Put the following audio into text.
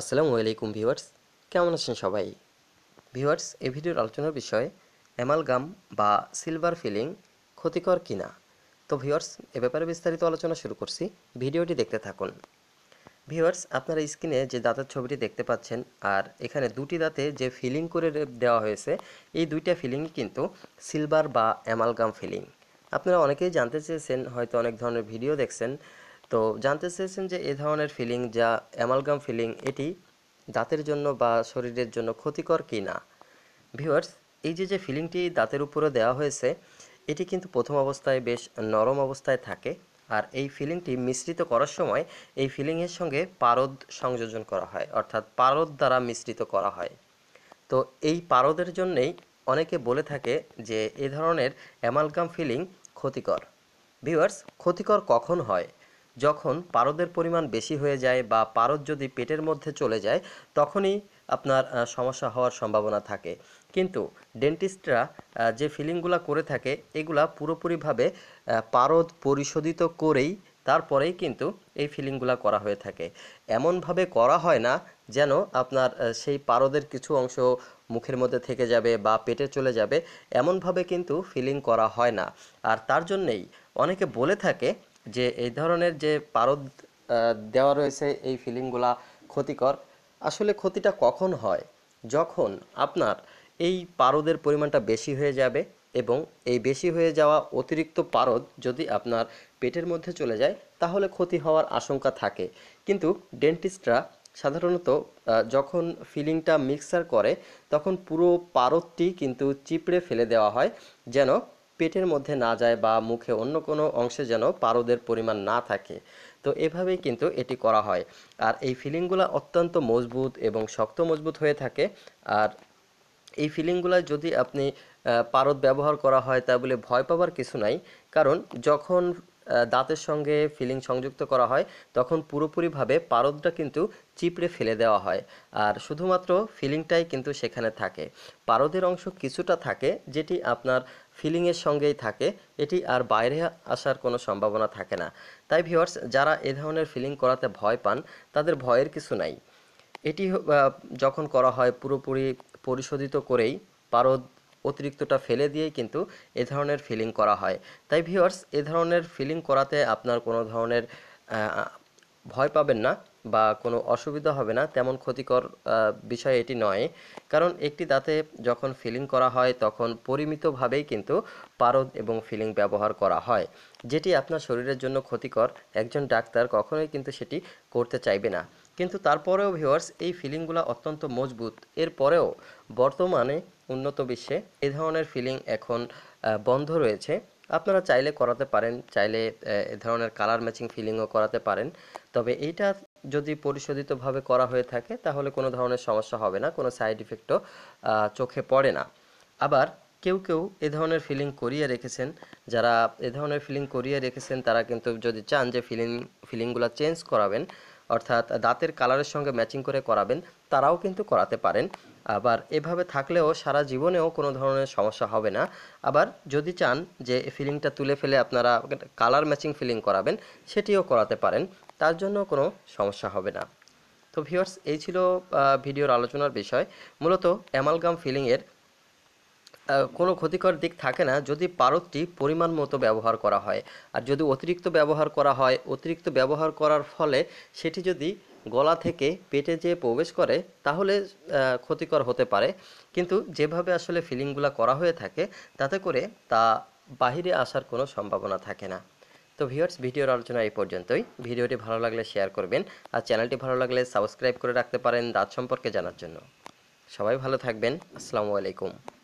আসসালামু আলাইকুম ভিউয়ার্স কেমন আছেন সবাই ভিউয়ার্স এই ভিডিওর আলোচনার বিষয় অ্যামালগাম বা সিলভার ফিলিং ক্ষতিকর কিনা তো ভিউয়ার্স এ ব্যাপারে বিস্তারিত আলোচনা শুরু করছি ভিডিওটি দেখতে থাকুন ভিউয়ার্স আপনারা স্ক্রিনে যে দাঁতের ছবিটি দেখতে পাচ্ছেন আর এখানে দুটি দাঁতে যে ফিলিং করে দেওয়া হয়েছে এই দুইটা ফিলিং কিন্তু সিলভার বা অ্যামালগাম ফিলিং আপনারা অনেকেই জানতে চেয়েছেন হয়তো অনেক ধরনের ভিডিও দেখছেন তো জানতে চেয়েছেন যে এ ধরনের ফিলিং যা অ্যামালগাম ফিলিং এটি দাঁতের জন্য বা শরীরের জন্য ক্ষতিকর কি না ভিউয়ার্স এই যে যে ফিলিংটি দাঁতের উপরে দেওয়া হয়েছে এটি কিন্তু প্রথম অবস্থায় বেশ নরম অবস্থায় থাকে আর এই ফিলিংটি মিশ্রিত করার সময় এই ফিলিংয়ের সঙ্গে পারদ সংযোজন করা হয় অর্থাৎ পারদ দ্বারা মিশ্রিত করা হয় তো এই পারদের জন্যেই অনেকে বলে থাকে যে এ ধরনের অ্যামালগাম ফিলিং ক্ষতিকর ভিউয়ার্স ক্ষতিকর কখন হয় যখন পারদের পরিমাণ বেশি হয়ে যায় বা পারদ যদি পেটের মধ্যে চলে যায় তখনই আপনার সমস্যা হওয়ার সম্ভাবনা থাকে কিন্তু ডেন্টিস্টরা যে ফিলিংগুলো করে থাকে এগুলা পুরোপুরিভাবে পারদ পরিশোধিত করেই তারপরেই কিন্তু এই ফিলিংগুলো করা হয়ে থাকে এমনভাবে করা হয় না যেন আপনার সেই পারদের কিছু অংশ মুখের মধ্যে থেকে যাবে বা পেটে চলে যাবে এমনভাবে কিন্তু ফিলিং করা হয় না আর তার জন্যেই অনেকে বলে থাকে যে এই ধরনের যে পারদ দেওয়া রয়েছে এই ফিলিংগুলা ক্ষতিকর আসলে ক্ষতিটা কখন হয় যখন আপনার এই পারদের পরিমাণটা বেশি হয়ে যাবে এবং এই বেশি হয়ে যাওয়া অতিরিক্ত পারদ যদি আপনার পেটের মধ্যে চলে যায় তাহলে ক্ষতি হওয়ার আশঙ্কা থাকে কিন্তু ডেন্টিস্টরা সাধারণত যখন ফিলিংটা মিক্সার করে তখন পুরো পারদটি কিন্তু চিপড়ে ফেলে দেওয়া হয় যেন পেটের মধ্যে না যায় বা মুখে অন্য কোনো অংশে যেন পারদের পরিমাণ না থাকে তো এভাবেই কিন্তু এটি করা হয় আর এই ফিলিংগুলো অত্যন্ত মজবুত এবং শক্ত মজবুত হয়ে থাকে আর এই ফিলিংগুলো যদি আপনি পারদ ব্যবহার করা হয় তা বলে ভয় পাওয়ার কিছু নাই কারণ যখন দাঁতের সঙ্গে ফিলিং সংযুক্ত করা হয় তখন পুরোপুরিভাবে পারদটা কিন্তু চিপড়ে ফেলে দেওয়া হয় আর শুধুমাত্র ফিলিংটাই কিন্তু সেখানে থাকে পারদের অংশ কিছুটা থাকে যেটি আপনার ফিলিংয়ের সঙ্গেই থাকে এটি আর বাইরে আসার কোনো সম্ভাবনা থাকে না তাই ভিওয়ার্স যারা এ ধরনের ফিলিং করাতে ভয় পান তাদের ভয়ের কিছু নাই এটি যখন করা হয় পুরোপুরি পরিশোধিত করেই পারদ অতিরিক্তটা ফেলে দিয়েই কিন্তু এ ধরনের ফিলিং করা হয় তাই ভিউয়ার্স এ ধরনের ফিলিং করাতে আপনার কোনো ধরনের ভয় পাবেন না বা কোনো অসুবিধা হবে না তেমন ক্ষতিকর বিষয় এটি নয় কারণ একটি দাঁতে যখন ফিলিং করা হয় তখন পরিমিতভাবেই কিন্তু পারদ এবং ফিলিং ব্যবহার করা হয় যেটি আপনার শরীরের জন্য ক্ষতিকর একজন ডাক্তার কখনোই কিন্তু সেটি করতে চাইবে না কিন্তু তারপরেও ভিওয়ার্স এই ফিলিংগুলো অত্যন্ত মজবুত এরপরেও বর্তমানে উন্নত বিশ্বে এ ধরনের ফিলিং এখন বন্ধ রয়েছে আপনারা চাইলে করাতে পারেন চাইলে এ ধরনের কালার ম্যাচিং ফিলিংও করাতে পারেন তবে এইটা যদি পরিশোধিতভাবে করা হয়ে থাকে তাহলে কোনো ধরনের সমস্যা হবে না কোনো সাইড ইফেক্টও চোখে পড়ে না আবার কেউ কেউ এ ধরনের ফিলিং করিয়ে রেখেছেন যারা এ ধরনের ফিলিং করিয়ে রেখেছেন তারা কিন্তু যদি চান যে ফিলিং ফিলিংগুলো চেঞ্জ করাবেন অর্থাৎ দাঁতের কালারের সঙ্গে ম্যাচিং করে করাবেন তারাও কিন্তু করাতে পারেন আবার এভাবে থাকলেও সারা জীবনেও কোনো ধরনের সমস্যা হবে না আবার যদি চান যে ফিলিংটা তুলে ফেলে আপনারা কালার ম্যাচিং ফিলিং করাবেন সেটিও করাতে পারেন তার জন্য কোনো সমস্যা হবে না তো ভিওর্স এই ছিল ভিডিওর আলোচনার বিষয় মূলত অ্যামালগাম ফিলিংয়ের কোনো ক্ষতিকর দিক থাকে না যদি পারদটি পরিমাণ মতো ব্যবহার করা হয় আর যদি অতিরিক্ত ব্যবহার করা হয় অতিরিক্ত ব্যবহার করার ফলে সেটি যদি গলা থেকে পেটে যেয়ে প্রবেশ করে তাহলে ক্ষতিকর হতে পারে কিন্তু যেভাবে আসলে ফিলিংগুলো করা হয়ে থাকে তাতে করে তা বাহিরে আসার কোনো সম্ভাবনা থাকে না তো ভিওর্স ভিডিওর আলোচনা এই পর্যন্তই ভিডিওটি ভালো লাগলে শেয়ার করবেন আর চ্যানেলটি ভালো লাগলে সাবস্ক্রাইব করে রাখতে পারেন দাঁত সম্পর্কে জানার জন্য সবাই ভালো থাকবেন আসসালামু আলাইকুম